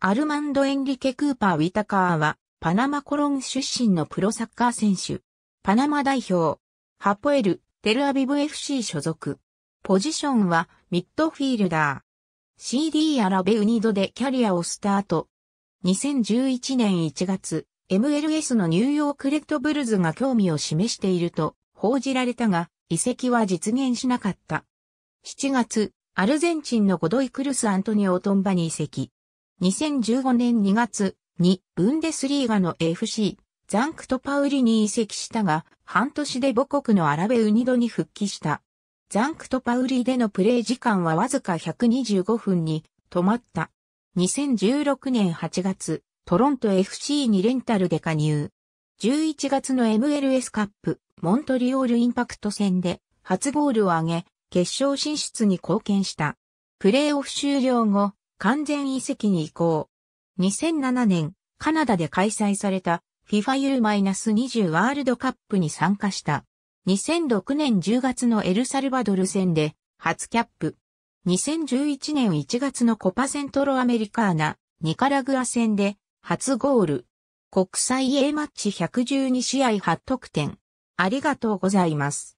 アルマンド・エンリケ・クーパー・ウィタカーは、パナマコロン出身のプロサッカー選手。パナマ代表。ハポエル、テルアビブ FC 所属。ポジションは、ミッドフィールダー。CD アラベウニドでキャリアをスタート。2011年1月、MLS のニューヨークレッドブルズが興味を示していると報じられたが、移籍は実現しなかった。7月、アルゼンチンのゴドイ・クルス・アントニオ・トンバに移籍。2015年2月にブンデスリーガの FC ザンクトパウリに移籍したが、半年で母国のアラベウニドに復帰した。ザンクトパウリでのプレー時間はわずか125分に止まった。2016年8月、トロント FC にレンタルで加入。11月の MLS カップ、モントリオールインパクト戦で初ゴールを挙げ、決勝進出に貢献した。プレーオフ終了後、完全移籍に移行。2007年、カナダで開催された FIFAU-20 ワールドカップに参加した。2006年10月のエルサルバドル戦で初キャップ。2011年1月のコパセントロアメリカーナ、ニカラグア戦で初ゴール。国際 A マッチ112試合8得点。ありがとうございます。